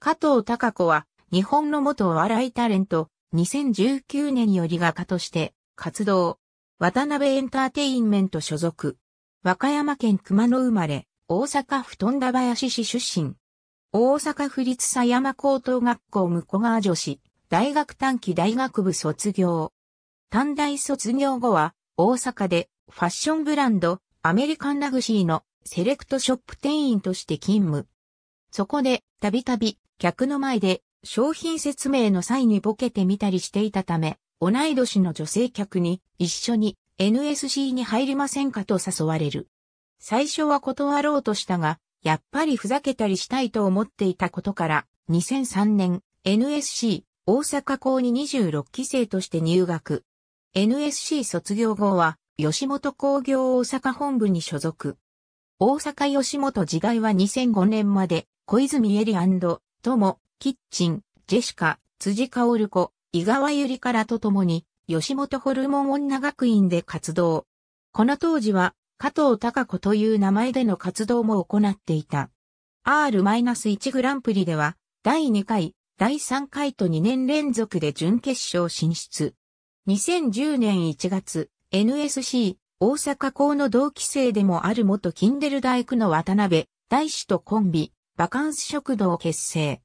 加藤隆子は、日本の元お笑いタレント、2019年より画家として活動。渡辺エンターテインメント所属。和歌山県熊野生まれ、大阪府富田林市出身。大阪府立佐山高等学校向川女子、大学短期大学部卒業。短大卒業後は、大阪でファッションブランド、アメリカンラグシーのセレクトショップ店員として勤務。そこで、たびたび、客の前で、商品説明の際にボケてみたりしていたため、同い年の女性客に、一緒に NSC に入りませんかと誘われる。最初は断ろうとしたが、やっぱりふざけたりしたいと思っていたことから、2003年、NSC 大阪校に26期生として入学。NSC 卒業後は、吉本工業大阪本部に所属。大阪吉本時代は2005年まで小泉エリとも、キッチン、ジェシカ、辻織子、井川ゆりからと共に、吉本ホルモン女学院で活動。この当時は、加藤隆子という名前での活動も行っていた。R-1 グランプリでは、第2回、第3回と2年連続で準決勝進出。2010年1月、NSC、大阪校の同期生でもある元キンデル大工の渡辺、大志とコンビ、バカンス食堂を結成。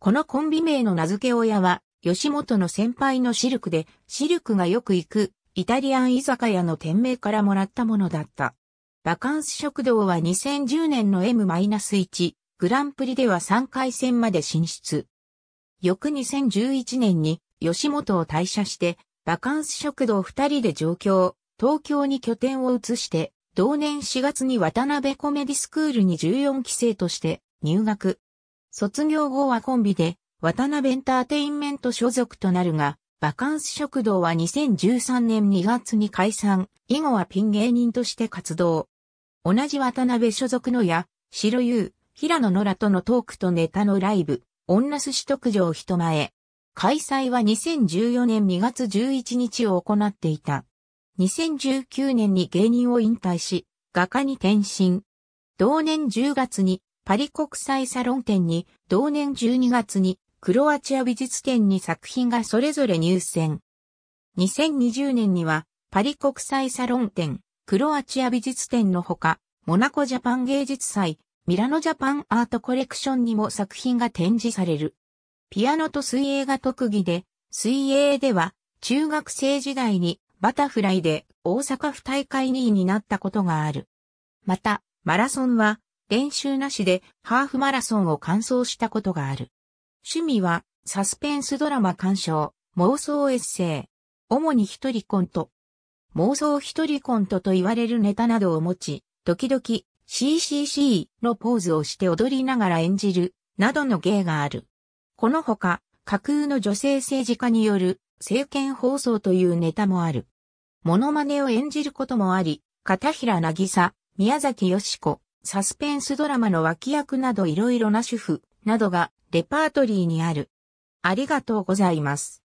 このコンビ名の名付け親は、吉本の先輩のシルクで、シルクがよく行く、イタリアン居酒屋の店名からもらったものだった。バカンス食堂は2010年の M-1 グランプリでは3回戦まで進出。翌2011年に吉本を退社して、バカンス食堂2人で上京、東京に拠点を移して、同年4月に渡辺コメディスクールに14期生として入学。卒業後はコンビで、渡辺エンターテインメント所属となるが、バカンス食堂は2013年2月に解散、以後はピン芸人として活動。同じ渡辺所属のや、白優、平野ノラとのトークとネタのライブ、女寿司特上人前。開催は2014年2月11日を行っていた。2019年に芸人を引退し、画家に転身。同年10月にパリ国際サロン展に同年12月にクロアチア美術展に作品がそれぞれ入選。2020年にはパリ国際サロン展、クロアチア美術展のほか、モナコジャパン芸術祭、ミラノジャパンアートコレクションにも作品が展示される。ピアノと水泳が特技で、水泳では中学生時代にバタフライで大阪府大会2位になったことがある。また、マラソンは練習なしでハーフマラソンを完走したことがある。趣味はサスペンスドラマ鑑賞、妄想エッセイ、主に一人コント。妄想一人コントと言われるネタなどを持ち、時々 CCC のポーズをして踊りながら演じる、などの芸がある。このほか、架空の女性政治家による政権放送というネタもある。モノマネを演じることもあり、片平なぎさ、宮崎よしこ、サスペンスドラマの脇役などいろいろな主婦などがレパートリーにある。ありがとうございます。